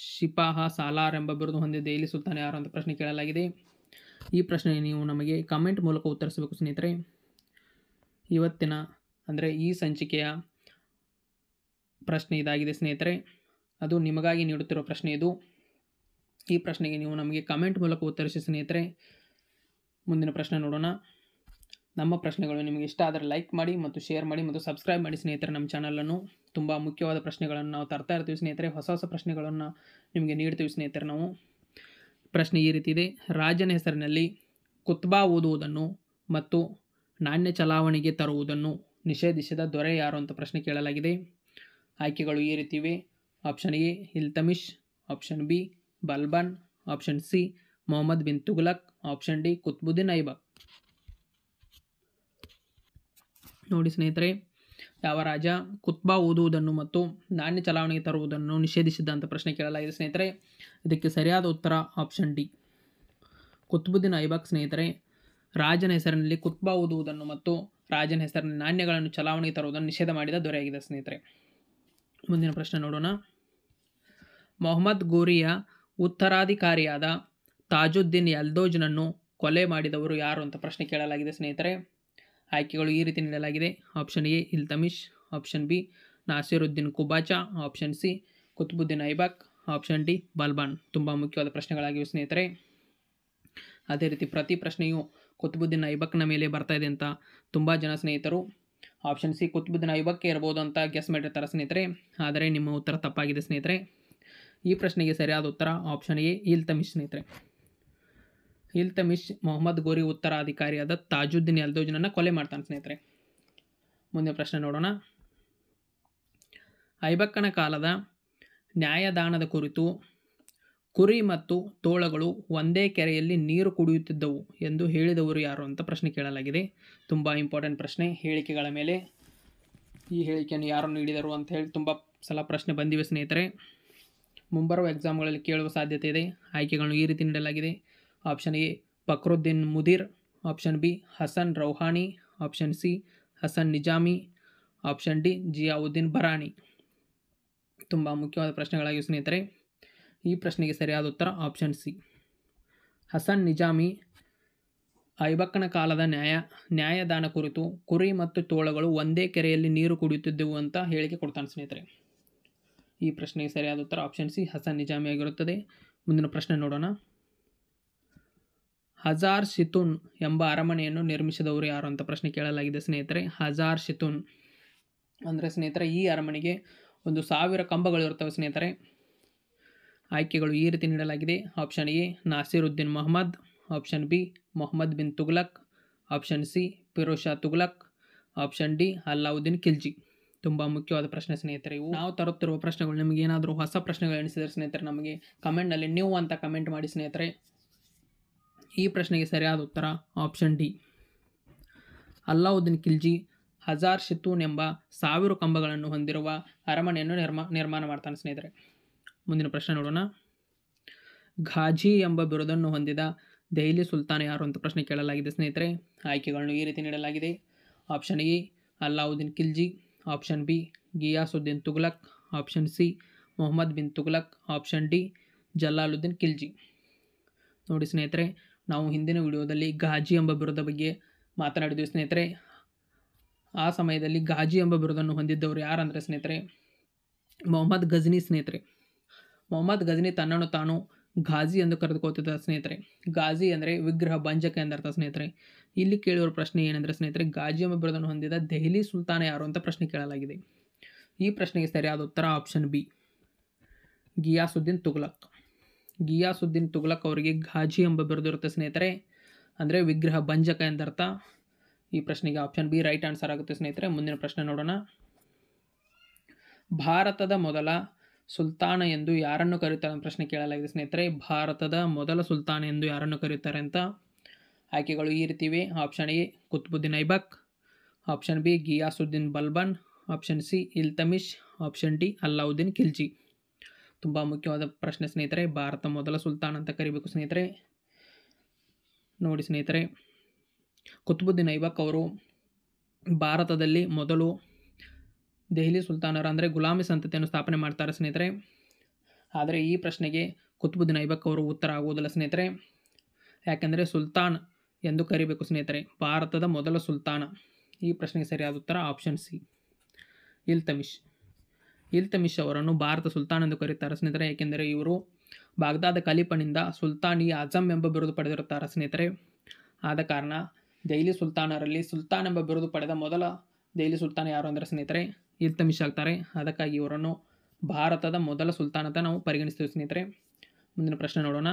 Speaker 1: ಶಿಪಾಹ ಸಾಲಾರ್ ಎಂಬ ಬಿರುದು ಹೊಂದಿದೆ ಇಲ್ಲಿ ಸುಲ್ತಾನ್ ಯಾರು ಅಂತ ಪ್ರಶ್ನೆ ಕೇಳಲಾಗಿದೆ ಈ ಪ್ರಶ್ನೆ ನೀವು ನಮಗೆ ಕಮೆಂಟ್ ಮೂಲಕ ಉತ್ತರಿಸಬೇಕು ಸ್ನೇಹಿತರೆ ಇವತ್ತಿನ ಅಂದರೆ ಈ ಸಂಚಿಕೆಯ ಪ್ರಶ್ನೆ ಇದಾಗಿದೆ ಸ್ನೇಹಿತರೆ ಅದು ನಿಮಗಾಗಿ ನೀಡುತ್ತಿರುವ ಪ್ರಶ್ನೆ ಇದು ಈ ಪ್ರಶ್ನೆಗೆ ನೀವು ನಮಗೆ ಕಮೆಂಟ್ ಮೂಲಕ ಉತ್ತರಿಸಿ ಸ್ನೇಹಿತರೆ ಮುಂದಿನ ಪ್ರಶ್ನೆ ನೋಡೋಣ ನಮ್ಮ ಪ್ರಶ್ನೆಗಳು ನಿಮಗೆ ಇಷ್ಟ ಆದರೆ ಲೈಕ್ ಮಾಡಿ ಮತ್ತು ಶೇರ್ ಮಾಡಿ ಮತ್ತು ಸಬ್ಸ್ಕ್ರೈಬ್ ಮಾಡಿ ಸ್ನೇಹಿತರೆ ನಮ್ಮ ಚಾನಲನ್ನು ತುಂಬ ಮುಖ್ಯವಾದ ಪ್ರಶ್ನೆಗಳನ್ನು ನಾವು ತರ್ತಾ ಇರ್ತೀವಿ ಸ್ನೇಹಿತರೆ ಹೊಸ ಹೊಸ ಪ್ರಶ್ನೆಗಳನ್ನು ನಿಮಗೆ ನೀಡ್ತೀವಿ ಸ್ನೇಹಿತರೆ ನಾವು ಪ್ರಶ್ನೆ ಈ ರೀತಿ ಇದೆ ರಾಜನ ಹೆಸರಿನಲ್ಲಿ ಕುತ್ಬಾ ಓದುವುದನ್ನು ಮತ್ತು ನಾಣ್ಯ ಚಲಾವಣೆಗೆ ತರುವುದನ್ನು ನಿಷೇಧಿಸಿದ ದೊರೆ ಯಾರು ಅಂತ ಪ್ರಶ್ನೆ ಕೇಳಲಾಗಿದೆ ಆಯ್ಕೆಗಳು ಈ ರೀತಿವೆ option A Iltutmish option B Balban option C Mohammad bin Tughlaq option D Qutbuddin Aibak ನೋಡಿ ಸ್ನೇಹಿತರೆ ಯಾವ ರಾಜ ಕುತ್ಬಾ ಓದುವುದನ್ನು ಮತ್ತು ನಾಣ್ಯ ಚಲಾವಣೆಗೆ ತರುವುದನ್ನು ನಿಷೇಧಿಸಿದ್ದಂಥ ಪ್ರಶ್ನೆ ಕೇಳಲಾಗಿದೆ ಸ್ನೇಹಿತರೆ ಇದಕ್ಕೆ ಸರಿಯಾದ ಉತ್ತರ ಆಪ್ಷನ್ ಡಿ ಕುತ್ಬುದ್ದೀನ್ ಐಬಕ್ ಸ್ನೇಹಿತರೆ ರಾಜನ ಹೆಸರಿನಲ್ಲಿ ಕುತ್ಬಾ ಓದುವುದನ್ನು ಮತ್ತು ರಾಜನ ಹೆಸರಿನಲ್ಲಿ ನಾಣ್ಯಗಳನ್ನು ಚಲಾವಣೆಗೆ ತರುವುದನ್ನು ನಿಷೇಧ ಮಾಡಿದ ದೊರೆಯಾಗಿದೆ ಸ್ನೇಹಿತರೆ ಮುಂದಿನ ಪ್ರಶ್ನೆ ನೋಡೋಣ ಮೊಹಮ್ಮದ್ ಗೋರಿಯ ಉತ್ತರಾಧಿಕಾರಿಯಾದ ತಾಜುದ್ದೀನ್ ಯಲ್ದೋಜ್ನನ್ನು ಕೊಲೆ ಮಾಡಿದವರು ಯಾರು ಅಂತ ಪ್ರಶ್ನೆ ಕೇಳಲಾಗಿದೆ ಸ್ನೇಹಿತರೆ ಆಯ್ಕೆಗಳು ಈ ರೀತಿ ನೀಡಲಾಗಿದೆ option A Iltutmish option B Nasiruddin Qabacha option C Qutbuddin Aibak option D Balban ತುಂಬ ಮುಖ್ಯವಾದ ಪ್ರಶ್ನೆಗಳಾಗಿವೆ ಸ್ನೇಹಿತರೆ ಅದೇ ರೀತಿ ಪ್ರತಿ ಪ್ರಶ್ನೆಯು ಕುತುಬುದ್ದೀನ್ ಐಬಕ್ನ ಮೇಲೆ ಬರ್ತಾ ಇದೆ ಅಂತ ತುಂಬ ಜನ ಸ್ನೇಹಿತರು ಆಪ್ಷನ್ ಸಿ ಕುತ್ಬುದ್ದಿನ ಐಬಕ್ಕೆ ಇರ್ಬೋದು ಅಂತ ಗೆಸ್ ಮಾಡಿರ್ತಾರೆ ಸ್ನೇಹಿತರೆ ಆದರೆ ನಿಮ್ಮ ಉತ್ತರ ತಪ್ಪಾಗಿದೆ ಸ್ನೇಹಿತರೆ ಈ ಪ್ರಶ್ನೆಗೆ ಸರಿಯಾದ ಉತ್ತರ ಆಪ್ಷನ್ ಎ ಇಲ್ತಮಿಶ್ ಸ್ನೇಹಿತರೆ ಇಲ್ತಮಿಶ್ ಮೊಹಮ್ಮದ್ ಗೋರಿ ಉತ್ತರಾಧಿಕಾರಿಯಾದ ತಾಜುದ್ದೀನ್ ಎಲ್ದೋಜನನ್ನ ಕೊಲೆ ಮಾಡ್ತಾನೆ ಸ್ನೇಹಿತರೆ ಮುಂದಿನ ಪ್ರಶ್ನೆ ನೋಡೋಣ ಐಬಕ್ಕನ ಕಾಲದ ನ್ಯಾಯದಾನದ ಕುರಿತು ಕುರಿ ಮತ್ತು ತೋಳಗಳು ಒಂದೇ ಕೆರೆಯಲ್ಲಿ ನೀರು ಕುಡಿಯುತ್ತಿದ್ದವು ಎಂದು ಹೇಳಿದವರು ಯಾರು ಅಂತ ಪ್ರಶ್ನೆ ಕೇಳಲಾಗಿದೆ ತುಂಬ ಇಂಪಾರ್ಟೆಂಟ್ ಪ್ರಶ್ನೆ ಹೇಳಿಕೆಗಳ ಮೇಲೆ ಈ ಹೇಳಿಕೆಯನ್ನು ಯಾರು ನೀಡಿದರು ಅಂತ ಹೇಳಿ ತುಂಬ ಸಲ ಪ್ರಶ್ನೆ ಬಂದಿವೆ ಸ್ನೇಹಿತರೆ ಮುಂಬರುವ ಎಕ್ಸಾಮ್ಗಳಲ್ಲಿ ಕೇಳುವ ಸಾಧ್ಯತೆ ಇದೆ ಆಯ್ಕೆಗಳನ್ನು ಈ ರೀತಿ ನೀಡಲಾಗಿದೆ option A Fakhruddin Mudir option B Hasan Rouhani option C Hasan Nizami option D Ziauddin Barani ತುಂಬ ಮುಖ್ಯವಾದ ಪ್ರಶ್ನೆಗಳಾಗಿವೆ ಸ್ನೇಹಿತರೆ ಈ ಪ್ರಶ್ನೆಗೆ ಸರಿಯಾದ ಉತ್ತರ ಆಪ್ಷನ್ ಸಿ ಹಸನ್ ನಿಜಾಮಿ ಐಬಕ್ಕನ ಕಾಲದ ನ್ಯಾಯ ನ್ಯಾಯದಾನ ಕುರಿತು ಕುರಿ ಮತ್ತು ತೋಳಗಳು ಒಂದೇ ಕೆರೆಯಲ್ಲಿ ನೀರು ಕುಡಿಯುತ್ತಿದ್ದೆವು ಅಂತ ಹೇಳಿಕೆ ಕೊಡ್ತಾನೆ ಸ್ನೇಹಿತರೆ ಈ ಪ್ರಶ್ನೆಗೆ ಸರಿಯಾದ ಉತ್ತರ ಆಪ್ಷನ್ ಸಿ ಹಸನ್ ನಿಜಾಮಿ ಆಗಿರುತ್ತದೆ ಮುಂದಿನ ಪ್ರಶ್ನೆ ನೋಡೋಣ ಹಜಾರ್ ಶಿತುನ್ ಎಂಬ ಅರಮನೆಯನ್ನು ನಿರ್ಮಿಸಿದವರು ಯಾರು ಅಂತ ಪ್ರಶ್ನೆ ಕೇಳಲಾಗಿದೆ ಸ್ನೇಹಿತರೆ ಹಜಾರ್ ಶಿತುನ್ ಅಂದರೆ ಸ್ನೇಹಿತರೆ ಈ ಅರಮನೆಗೆ ಒಂದು ಸಾವಿರ ಕಂಬಗಳಿರ್ತವೆ ಸ್ನೇಹಿತರೆ ಆಯ್ಕೆಗಳು ಈ ರೀತಿ ನೀಡಲಾಗಿದೆ option A Nasiruddin Mohammad option B Mohammad bin Tughlaq option C Firoz Shah Tughlaq option D Alauddin Khilji ತುಂಬ ಮುಖ್ಯವಾದ ಪ್ರಶ್ನೆ ಸ್ನೇಹಿತರೆ ಇವು ನಾವು ತರುತ್ತಿರುವ ಪ್ರಶ್ನೆಗಳು ನಿಮಗೆ ಏನಾದರೂ ಹೊಸ ಪ್ರಶ್ನೆಗಳು ಎಣಿಸಿದರೆ ಸ್ನೇಹಿತರೆ ನಮಗೆ ಕಮೆಂಟ್ನಲ್ಲಿ ನೀವು ಅಂತ ಕಮೆಂಟ್ ಮಾಡಿ ಸ್ನೇಹಿತರೆ ಈ ಪ್ರಶ್ನೆಗೆ ಸರಿಯಾದ ಉತ್ತರ ಆಪ್ಷನ್ ಡಿ ಅಲ್ಲಾವುದ್ದೀನ್ ಖಿಲ್ಜಿ ಹಜಾರ್ ಶಿತೂನ್ ಎಂಬ ಸಾವಿರ ಕಂಬಗಳನ್ನು ಹೊಂದಿರುವ ಅರಮನೆಯನ್ನು ನಿರ್ಮಾ ನಿರ್ಮಾಣ ಮಾಡ್ತಾನೆ ಸ್ನೇಹಿತರೆ ಮುಂದಿನ ಪ್ರಶ್ನೆ ನೋಡೋಣ ಘಾಜಿ ಎಂಬ ಬಿರುದನ್ನು ಹೊಂದಿದ ದೆಹಲಿ ಸುಲ್ತಾನ್ ಯಾರು ಅಂತ ಪ್ರಶ್ನೆ ಕೇಳಲಾಗಿದೆ ಸ್ನೇಹಿತರೆ ಆಯ್ಕೆಗಳನ್ನು ಈ ರೀತಿ ನೀಡಲಾಗಿದೆ option A Alauddin Khilji option B Ghiyasuddin Tughlaq option C Mohammad bin Tughlaq option D Jalaluddin Khilji ನೋಡಿ ಸ್ನೇಹಿತರೆ ನಾವು ಹಿಂದಿನ ವಿಡಿಯೋದಲ್ಲಿ ಘಾಜಿ ಎಂಬ ಬಿರುದ ಬಗ್ಗೆ ಮಾತನಾಡಿದ್ವಿ ಸ್ನೇಹಿತರೆ ಆ ಸಮಯದಲ್ಲಿ ಘಾಜಿ ಎಂಬ ಬಿರುದನ್ನು ಹೊಂದಿದ್ದವರು ಯಾರಂದರೆ ಸ್ನೇಹಿತರೆ ಮೊಹಮ್ಮದ್ ಗಜ್ನಿ ಸ್ನೇಹಿತರೆ ಮೊಹಮ್ಮದ್ ಗಜನಿ ತನ್ನನ್ನು ತಾನು ಘಾಜಿ ಎಂದು ಕರೆದುಕೊಳ್ತಿದ್ದ ಸ್ನೇಹಿತರೆ ಘಾಜಿ ಅಂದರೆ ವಿಗ್ರಹ ಭಂಜಕ ಎಂದರ್ಥ ಸ್ನೇಹಿತರೆ ಇಲ್ಲಿ ಕೇಳಿರುವ ಪ್ರಶ್ನೆ ಏನೆಂದರೆ ಸ್ನೇಹಿತರೆ ಗಾಜಿ ಎಂಬ ಬಿರುದನ್ನು ಹೊಂದಿದ ದೆಹಲಿ ಸುಲ್ತಾನ ಯಾರು ಅಂತ ಪ್ರಶ್ನೆ ಕೇಳಲಾಗಿದೆ ಈ ಪ್ರಶ್ನೆಗೆ ಸರಿಯಾದ ಉತ್ತರ ಆಪ್ಷನ್ ಬಿ ಗಿಯಾಸುದ್ದೀನ್ ತುಗ್ಲಕ್ ಗಿಯಾಸುದ್ದೀನ್ ತುಗ್ಲಕ್ ಅವರಿಗೆ ಘಾಜಿ ಎಂಬ ಬಿರುದು ಇರುತ್ತೆ ಸ್ನೇಹಿತರೆ ಅಂದರೆ ವಿಗ್ರಹ ಭಂಜಕ ಎಂದರ್ಥ ಈ ಪ್ರಶ್ನೆಗೆ ಆಪ್ಷನ್ ಬಿ ರೈಟ್ ಆನ್ಸರ್ ಆಗುತ್ತೆ ಸ್ನೇಹಿತರೆ ಮುಂದಿನ ಪ್ರಶ್ನೆ ನೋಡೋಣ ಭಾರತದ ಮೊದಲ ಸುಲ್ತಾನ ಎಂದು ಯಾರನ್ನು ಕರೆಯುತ್ತಾರೆ ಅಂತ ಪ್ರಶ್ನೆ ಕೇಳಲಾಗಿದೆ ಸ್ನೇಹಿತರೆ ಭಾರತದ ಮೊದಲ ಸುಲ್ತಾನ ಎಂದು ಯಾರನ್ನು ಕರೆಯುತ್ತಾರೆ ಅಂತ ಆಯ್ಕೆಗಳು ಈ ರೀತಿವೆ option A Qutbuddin Aibak option B Ghiyasuddin Balban option C Iltutmish option D Alauddin Khilji ತುಂಬ ಮುಖ್ಯವಾದ ಪ್ರಶ್ನೆ ಸ್ನೇಹಿತರೆ ಭಾರತ ಮೊದಲ ಸುಲ್ತಾನ್ ಅಂತ ಕರಿಬೇಕು ಸ್ನೇಹಿತರೆ ನೋಡಿ ಸ್ನೇಹಿತರೆ ಕುತ್ಬುದ್ದೀನ್ ಐಬಕ್ ಅವರು ಭಾರತದಲ್ಲಿ ಮೊದಲು ದೆಹಲಿ ಸುಲ್ತಾನರ ಅಂದರೆ ಗುಲಾಮಿ ಸಂತತಿಯನ್ನು ಸ್ಥಾಪನೆ ಮಾಡ್ತಾರೆ ಸ್ನೇಹಿತರೆ ಆದರೆ ಈ ಪ್ರಶ್ನೆಗೆ ಕುತುಬುದ್ದೀನ್ ಐಬಕ್ ಅವರು ಉತ್ತರ ಆಗುವುದಿಲ್ಲ ಸ್ನೇಹಿತರೆ ಯಾಕೆಂದರೆ ಸುಲ್ತಾನ್ ಎಂದು ಕರಿಬೇಕು ಸ್ನೇಹಿತರೆ ಭಾರತದ ಮೊದಲ ಸುಲ್ತಾನ ಈ ಪ್ರಶ್ನೆಗೆ ಸರಿಯಾದ ಉತ್ತರ ಆಪ್ಷನ್ ಸಿ ಇಲ್ತಮಿಶ್ ಇಲ್ತಮಿಶ್ ಅವರನ್ನು ಭಾರತ ಸುಲ್ತಾನ್ ಎಂದು ಕರೆಯುತ್ತಾರೆ ಸ್ನೇಹಿತರೆ ಏಕೆಂದರೆ ಇವರು ಬಾಗ್ದಾದ ಕಲಿಪನಿಂದ ಸುಲ್ತಾನ್ ಇ ಅಜಮ್ ಎಂಬ ಬಿರುದು ಪಡೆದಿರುತ್ತಾರೆ ಸ್ನೇಹಿತರೆ ಆದ ಕಾರಣ ದೆಹಲಿ ಸುಲ್ತಾನರಲ್ಲಿ ಸುಲ್ತಾನ್ ಎಂಬ ಬಿರುದು ಪಡೆದ ಮೊದಲ ದೆಹಲಿ ಸುಲ್ತಾನ್ ಯಾರು ಅಂದರೆ ಸ್ನೇಹಿತರೆ ಆಗ್ತಾರೆ ಅದಕ್ಕಾಗಿ ಇವರನ್ನು ಭಾರತದ ಮೊದಲ ಸುಲ್ತಾನ್ ಅಂತ ನಾವು ಪರಿಗಣಿಸ್ತೀವಿ ಸ್ನೇಹಿತರೆ ಮುಂದಿನ ಪ್ರಶ್ನೆ ನೋಡೋಣ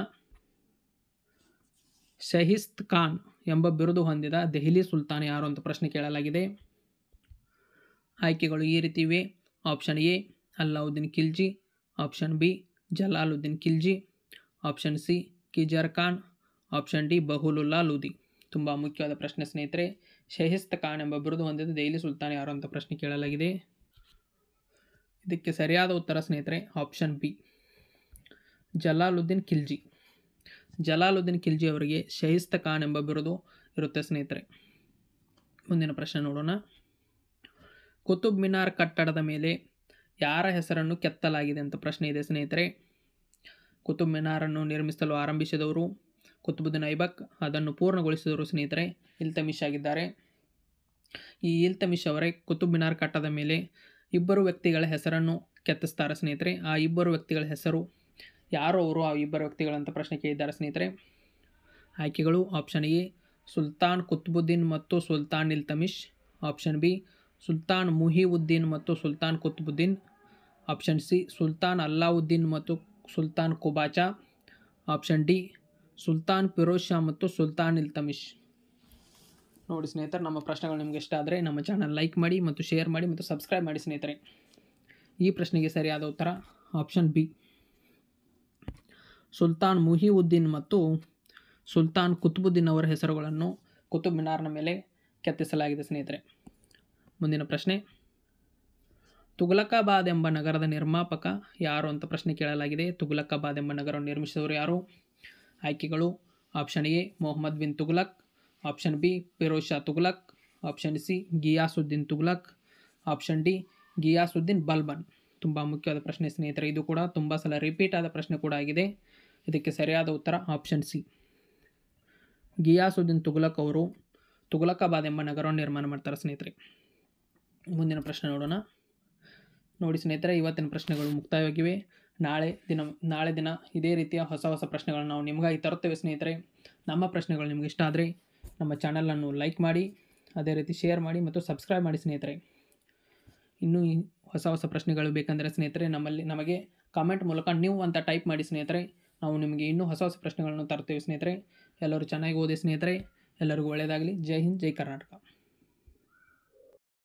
Speaker 1: ಶಹಿಸ್ತ್ ಖಾನ್ ಎಂಬ ಬಿರುದು ಹೊಂದಿದ ದೆಹಲಿ ಸುಲ್ತಾನ್ ಯಾರು ಅಂತ ಪ್ರಶ್ನೆ ಕೇಳಲಾಗಿದೆ ಆಯ್ಕೆಗಳು ಈ ರೀತಿ ಇವೆ option A Alauddin Khilji option B Jalaluddin Khilji option C Khizr Khan option D Bahlul Lodi ತುಂಬ ಮುಖ್ಯವಾದ ಪ್ರಶ್ನೆ ಸ್ನೇಹಿತರೆ ಶಹಿಸ್ತ್ ಖಾನ್ ಎಂಬ ಬಿರುದು ಹೊಂದಿದ ದೆಹಲಿ ಸುಲ್ತಾನ್ ಯಾರು ಅಂತ ಪ್ರಶ್ನೆ ಕೇಳಲಾಗಿದೆ ಇದಕ್ಕೆ ಸರಿಯಾದ ಉತ್ತರ ಸ್ನೇಹಿತರೆ ಆಪ್ಷನ್ ಬಿ ಜಲಾಲುದ್ದೀನ್ ಖಿಲ್ಜಿ ಜಲಾಲುದ್ದೀನ್ ಖಿಲ್ಜಿ ಅವರಿಗೆ ಶಹಿಸ್ತ ಖಾನ್ ಎಂಬ ಬಿರುದು ಇರುತ್ತೆ ಸ್ನೇಹಿತರೆ ಮುಂದಿನ ಪ್ರಶ್ನೆ ನೋಡೋಣ ಕುತುಬ್ ಮಿನಾರ್ ಕಟ್ಟಡದ ಮೇಲೆ ಯಾರ ಹೆಸರನ್ನು ಕೆತ್ತಲಾಗಿದೆ ಅಂತ ಪ್ರಶ್ನೆ ಇದೆ ಸ್ನೇಹಿತರೆ ಕುತುಬ್ ಮಿನಾರನ್ನು ನಿರ್ಮಿಸಲು ಆರಂಭಿಸಿದವರು ಕುತುಬುದ್ದೀನ್ ಐಬಕ್ ಅದನ್ನು ಪೂರ್ಣಗೊಳಿಸಿದವರು ಸ್ನೇಹಿತರೆ ಇಲ್ತಮಿಶ್ ಆಗಿದ್ದಾರೆ ಈ ಇಲ್ತಮಿಶ್ ಅವರೇ ಕುತುಬ್ ಮಿನಾರ್ ಕಟ್ಟದ ಮೇಲೆ ಇಬ್ಬರು ವ್ಯಕ್ತಿಗಳ ಹೆಸರನ್ನು ಕೆತ್ತಿಸ್ತಾರೆ ಸ್ನೇಹಿತರೆ ಆ ಇಬ್ಬರು ವ್ಯಕ್ತಿಗಳ ಹೆಸರು ಯಾರು ಅವರು ಆ ಇಬ್ಬರು ವ್ಯಕ್ತಿಗಳಂತ ಪ್ರಶ್ನೆ ಕೇಳಿದ್ದಾರೆ ಸ್ನೇಹಿತರೆ ಆಯ್ಕೆಗಳು ಆಪ್ಷನ್ ಎ ಸುಲ್ತಾನ್ ಕುತ್ಬುದ್ದೀನ್ ಮತ್ತು Sultan Iltutmish option B Sultan Muhiuddin ಮತ್ತು ಸುಲ್ತಾನ್ ಕುತ್ಬುದ್ದೀನ್ ಆಪ್ಷನ್ ಸಿ ಸುಲ್ತಾನ್ ಅಲ್ಲಾವುದ್ದೀನ್ ಮತ್ತು ಸುಲ್ತಾನ್ ಕುಬಾಚಾ ಆಪ್ಷನ್ ಡಿ ಸುಲ್ತಾನ್ ಫಿರೋಜ್ ಶಾ ಮತ್ತು ಸುಲ್ತಾನ್ ಇಲ್ ನೋಡಿ ಸ್ನೇಹಿತರೆ ನಮ್ಮ ಪ್ರಶ್ನೆಗಳು ನಿಮಗೆ ಇಷ್ಟ ಆದರೆ ನಮ್ಮ ಚಾನಲ್ ಲೈಕ್ ಮಾಡಿ ಮತ್ತು ಶೇರ್ ಮಾಡಿ ಮತ್ತು ಸಬ್ಸ್ಕ್ರೈಬ್ ಮಾಡಿ ಸ್ನೇಹಿತರೆ ಈ ಪ್ರಶ್ನೆಗೆ ಸರಿಯಾದ ಉತ್ತರ ಆಪ್ಷನ್ ಬಿ ಸುಲ್ತಾನ್ ಮುಹಿಯುದ್ದೀನ್ ಮತ್ತು ಸುಲ್ತಾನ್ ಕುತುಬುದ್ದೀನ್ ಅವರ ಹೆಸರುಗಳನ್ನು ಕುತುಬ್ ಮಿನಾರ್ನ ಮೇಲೆ ಕೆತ್ತಿಸಲಾಗಿದೆ ಸ್ನೇಹಿತರೆ ಮುಂದಿನ ಪ್ರಶ್ನೆ ತುಗಲಕಾಬಾದ್ ಎಂಬ ನಗರದ ನಿರ್ಮಾಪಕ ಯಾರು ಅಂತ ಪ್ರಶ್ನೆ ಕೇಳಲಾಗಿದೆ ತುಗಲಕಾಬಾದ್ ಎಂಬ ನಗರವನ್ನು ನಿರ್ಮಿಸಿದವರು ಯಾರು ಆಯ್ಕೆಗಳು option A Mohammad bin Tughlaq option B Firoz Shah option C Ghiyasuddin Tughlaq option D Ghiyasuddin Balban ತುಂಬ ಮುಖ್ಯವಾದ ಪ್ರಶ್ನೆ ಸ್ನೇಹಿತರೆ ಇದು ಕೂಡ ತುಂಬ ಸಲ ರಿಪೀಟ್ ಆದ ಪ್ರಶ್ನೆ ಕೂಡ ಆಗಿದೆ ಇದಕ್ಕೆ ಸರಿಯಾದ ಉತ್ತರ ಆಪ್ಷನ್ ಸಿ ಗಿಯಾಸುದ್ದೀನ್ ತುಗ್ಲಕ್ ಅವರು ತುಗ್ಲಕಾಬಾದ್ ಎಂಬ ನಗರವನ್ನು ನಿರ್ಮಾಣ ಮಾಡ್ತಾರೆ ಸ್ನೇಹಿತರೆ ಮುಂದಿನ ಪ್ರಶ್ನೆ ನೋಡೋಣ ನೋಡಿ ಸ್ನೇಹಿತರೆ ಇವತ್ತಿನ ಪ್ರಶ್ನೆಗಳು ಮುಕ್ತಾಯವಾಗಿವೆ ನಾಳೆ ದಿನ ನಾಳೆ ದಿನ ಇದೇ ರೀತಿಯ ಹೊಸ ಹೊಸ ಪ್ರಶ್ನೆಗಳನ್ನು ನಾವು ನಿಮಗಾಗಿ ತರುತ್ತೇವೆ ಸ್ನೇಹಿತರೆ ನಮ್ಮ ಪ್ರಶ್ನೆಗಳು ನಿಮಗೆ ಇಷ್ಟ ಆದರೆ ನಮ್ಮ ಚಾನಲನ್ನು ಲೈಕ್ ಮಾಡಿ ಅದೇ ರೀತಿ ಶೇರ್ ಮಾಡಿ ಮತ್ತು ಸಬ್ಸ್ಕ್ರೈಬ್ ಮಾಡಿ ಸ್ನೇಹಿತರೆ ಇನ್ನೂ ಹೊಸ ಹೊಸ ಪ್ರಶ್ನೆಗಳು ಬೇಕಂದರೆ ಸ್ನೇಹಿತರೆ ನಮ್ಮಲ್ಲಿ ನಮಗೆ ಕಾಮೆಂಟ್ ಮೂಲಕ ನೀವು ಅಂತ ಟೈಪ್ ಮಾಡಿ ಸ್ನೇಹಿತರೆ ನಾವು ನಿಮಗೆ ಇನ್ನೂ ಹೊಸ ಹೊಸ ಪ್ರಶ್ನೆಗಳನ್ನು ತರ್ತೇವೆ ಸ್ನೇಹಿತರೆ ಎಲ್ಲರೂ ಚೆನ್ನಾಗಿ ಓದಿ ಸ್ನೇಹಿತರೆ ಎಲ್ಲರಿಗೂ ಒಳ್ಳೆಯದಾಗಲಿ ಜೈ ಹಿಂದ್ ಜೈ ಕರ್ನಾಟಕ